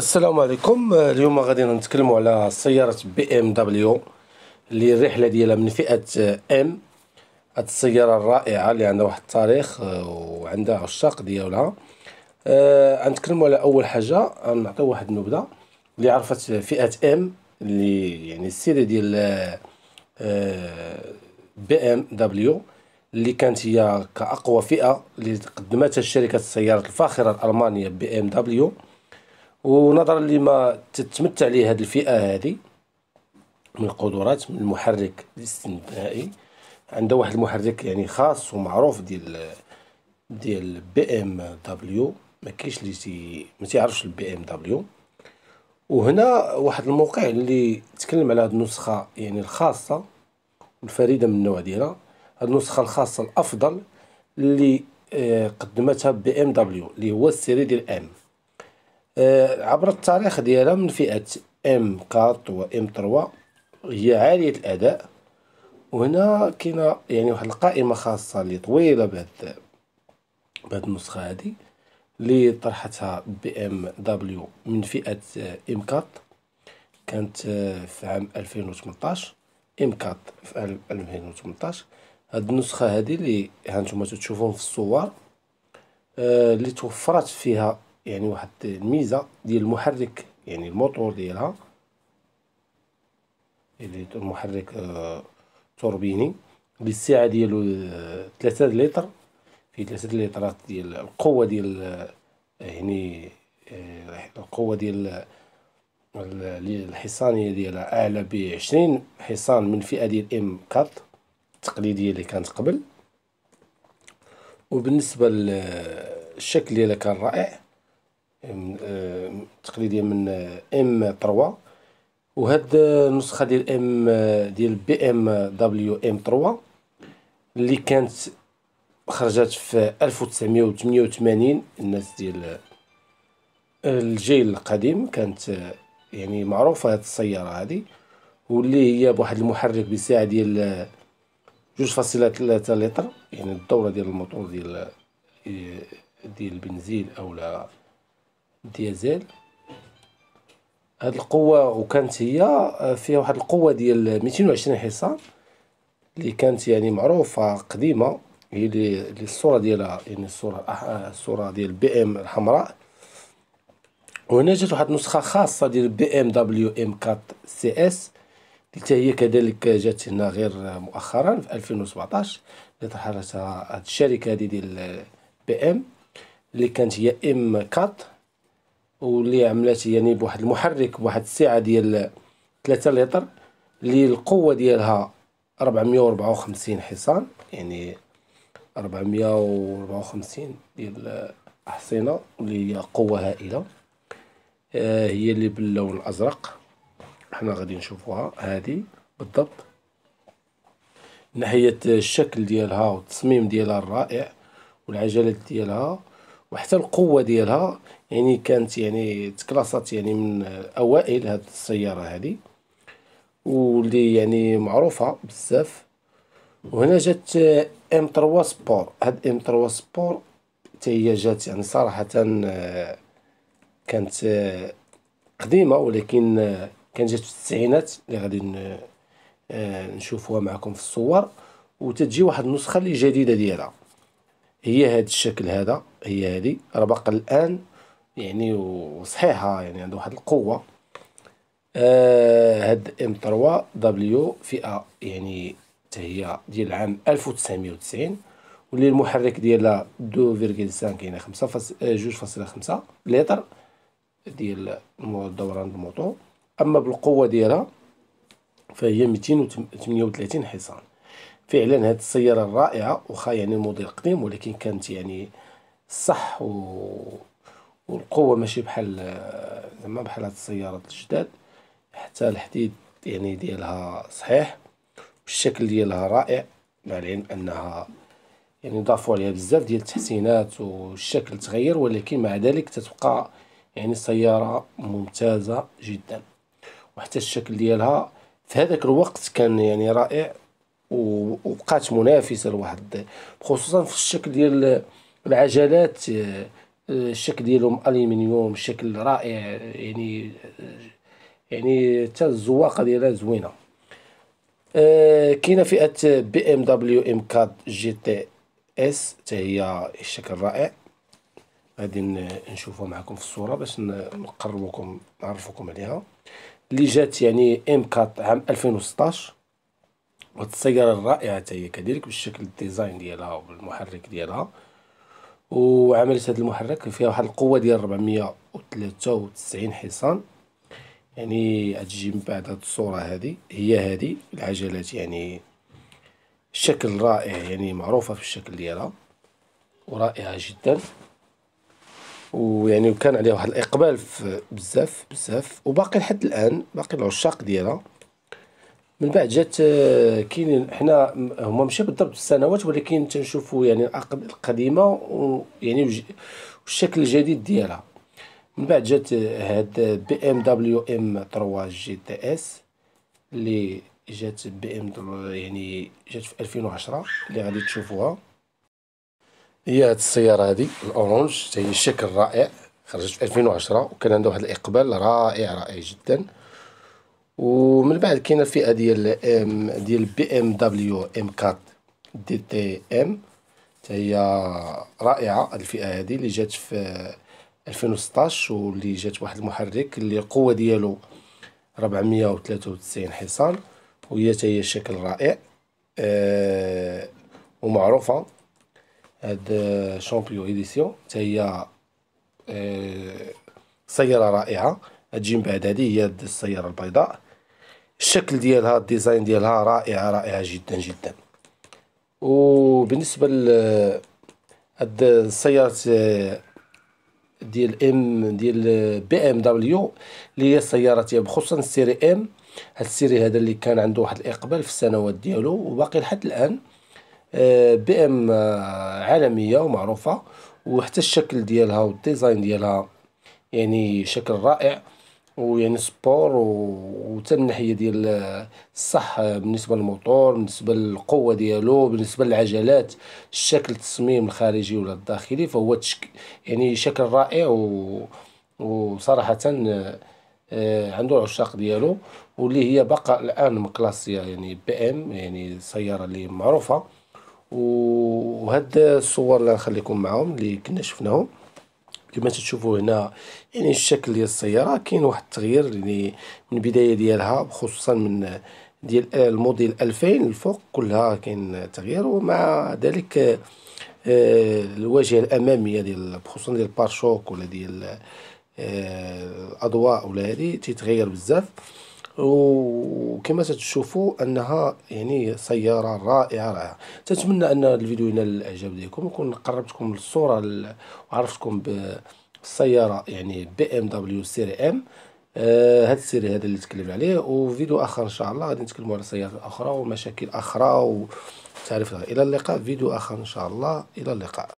السلام عليكم آه، اليوم غادي نتكلموا على سياره بي ام دبليو اللي الرحله ديالها من فئه ام آه، هاد السياره الرائعه اللي عندها واحد التاريخ آه، وعندها عشاق ديالها غنتكلموا على اول حاجه غنعطيو واحد النبذه اللي عرفت فئه ام اللي يعني السيري ديال بي ام دبليو اللي كانت هي كاقوى فئه اللي قدمتها شركه السيارات الفاخره الالمانيه بي ام دبليو ونظرا لما تتمتع عليه هذه الفئه هذه من القدرات من المحرك الاستثنائي عنده واحد المحرك يعني خاص ومعروف ديال ديال بي ام دبليو ما كاينش اللي تي ما تيعرفش البي ام دبليو وهنا واحد الموقع اللي تكلم على هذه النسخه يعني الخاصه الفريده من النوع ديالها هذه النسخه الخاصه الافضل اللي آه، قدمتها بي ام دبليو اللي هو السيري ديال ام آه، عبر التاريخ ديالها من فئة ام 4 و ام 3 هي عالية الأداء وهنا كاينة يعني واحد القائمة خاصة اللي طويلة بهذا بهاد النسخة هذه اللي طرحتها بي ام دبليو من فئة آه، ام 4 كانت آه، في عام 2018 ام 4 في 2018 هذه النسخة هذه اللي هانتوما تشوفون في الصور اللي توفرت فيها يعني واحد الميزه ديال المحرك يعني الموتور ديالها يعني المحرك آه توربيني اللي السعه ديالو 3 آه، لتر في 3 لترات ديال القوه ديال آه، يعني آه، القوه ديال الحصانيه ديالها اعلى ب 20 حصان من فئه ديال ام 4 التقليديه اللي كانت قبل وبالنسبه للشكل ديالها كان رائع التقليديه من ام آه، 3 آه، وهاد النسخه ديال ام آه، ديال بي ام دبليو ام 3 اللي كانت خرجت في 1988 الناس ديال الجيل القديم كانت يعني معروفه هاد السياره هادي واللي هي بواحد المحرك بسعه ديال جوج فاصلة ثلاثة لتر يعني الدورة ديال الموتور ديال ديال البنزين أو لا ديزل هاد القوه وكانت هي آه، فيها واحد القوه ديال 220 حصان اللي كانت يعني معروفه قديمه هي اللي الصوره ديالها يعني الصوره آه، الصوره ديال بي ام الحمراء وهنا جات واحد النسخه خاصه ديال بي ام دبليو ام 4 سي اس اللي هي كذلك جات هنا غير مؤخرا في 2017 اللي طرحتها هاد الشركه هادي ديال بي ام اللي كانت هي ام 4 واللي عملات يعني بواحد المحرك بواحد السعه ديال 3 لتر اللي القوه ديالها 454 حصان يعني 454 ديال الحصينه اللي هي قوه هائله آه هي اللي باللون الازرق حنا غادي نشوفوها هذه بالضبط ناحيه الشكل ديالها والتصميم ديالها الرائع والعجلات ديالها وحتى القوه ديالها يعني كانت يعني تكلاصات يعني من اوائل هاد السياره هذه واللي يعني معروفه بزاف وهنا جات ام 3 سبور هاد ام 3 سبور تاهي هي جات يعني صراحه كانت قديمه ولكن كانت جات في التسعينات اللي غادي آه، نشوفوها معكم في الصور وتتجي واحد النسخه اللي جديده ديالها هي هذا الشكل هذا هي هذه راه باقا الان يعني وصحيحه يعني عنده واحد القوه آه هاد ام 3 دبليو فئه يعني حتى هي ديال العام 1990 واللي المحرك ديالها 2.5 يعني 5.2.5 لتر ديال الدوران الموطور اما بالقوه ديالها فهي 238 حصان فعلا هذه السياره الرائعه واخا يعني موديل قديم ولكن كانت يعني صح و... والقوه ماشي بحال زعما بحال هاد السيارات الجداد حتى الحديد يعني ديالها صحيح والشكل ديالها رائع مع العلم انها يعني ضافوا عليها بزاف ديال التحسينات والشكل تغير ولكن مع ذلك تتبقى يعني سياره ممتازه جدا وحتى الشكل ديالها في هذاك الوقت كان يعني رائع وبقات منافسه لواحد خصوصا في الشكل ديال العجلات آه، آه، الشكل ديالهم الومنيوم شكل رائع يعني آه، يعني حتى الزواقه ديالها زوينه كاينه فئه بي ام دبليو ام 4 جي تي اس حتى هي الشكل رائع غادي نشوفها معكم في الصوره باش نقربكم نعرفكم عليها اللي جات يعني ام 4 عام 2016 السياره الرائعه حتى هي كذلك بالشكل الديزاين ديالها وبالمحرك ديالها وعملت هذا المحرك فيها واحد القوه ديال 493 حصان يعني غتجي من بعد هاد الصوره هذه هي هذه العجلات يعني شكل رائع يعني معروفه في الشكل ديالها ورائعه جدا ويعني وكان عليها واحد الاقبال بزاف بزاف وباقي لحد الان باقي العشاق ديالها من بعد جات آه، كاين حنا هما ماشي بالضبط السنوات ولكن تنشوفوا يعني القديمه ويعني والشكل الجديد ديالها من بعد جات آه، هاد بي ام دبليو ام 3 جي تي اس اللي جات بي ام يعني جات في 2010 اللي غادي تشوفوها هي هاد السياره هادي الاورانج هي الشكل رائع خرجت في 2010 وكان عندها واحد الاقبال رائع رائع جدا ومن بعد كاينه الفئه ديال ام ديال بي ام دبليو ام 4 دي تي ام حتى هي رائعه الفئه هذه اللي جات في 2016 واللي جات واحد المحرك اللي القوه ديالو 493 حصان وهي حتى هي شكل رائع أه ومعروفه هاد شامبيون اديسيون حتى هي أه سياره رائعه تجي من بعد هذه هي السياره البيضاء الشكل ديالها الديزاين ديالها رائعه رائعه جدا جدا وبالنسبه ل هاد السيارات ديال ام ديال بي ام دبليو اللي هي سيارات بخصوصا السيري ام هاد السيري هذا اللي كان عنده واحد الاقبال في السنوات ديالو وباقي لحد الان آه، بي ام عالميه ومعروفه وحتى الشكل ديالها والديزاين ديالها يعني شكل رائع ويعني و... وحتى من الناحيه ديال الصحه بالنسبه للموتور بالنسبه للقوه ديالو بالنسبه للعجلات الشكل التصميم الخارجي ولا الداخلي فهو تشك يعني شكل رائع و وصراحه آه، عنده عشاق ديالو واللي هي بقى الان مكلاسيه يعني بي ام يعني سياره اللي معروفه وهاد الصور اللي نخليكم معاهم اللي كنا شفناهم كما تشوفوا هنا يعني الشكل ديال السياره كاين واحد التغيير يعني من البدايه ديالها خصوصا من ديال الموديل 2000 الفوق كلها كاين تغيير ومع ذلك آه، الواجهه الاماميه ديال خصوصا ديال البارشوك ولا ديال آه، الاضواء ولا هذه تيتغير بزاف وكما تتشوفوا انها يعني سياره رائعه رائعه تتمنى ان الفيديو ينال الاعجاب ديالكم نكون قربتكم للصوره وعرفتكم بالسياره يعني بي ام دبليو سيري ام آه السيري هذا اللي تكلمنا عليه وفيديو اخر ان شاء الله غادي نتكلموا على سيارات اخرى ومشاكل اخرى وتعرفها الى اللقاء فيديو اخر ان شاء الله الى اللقاء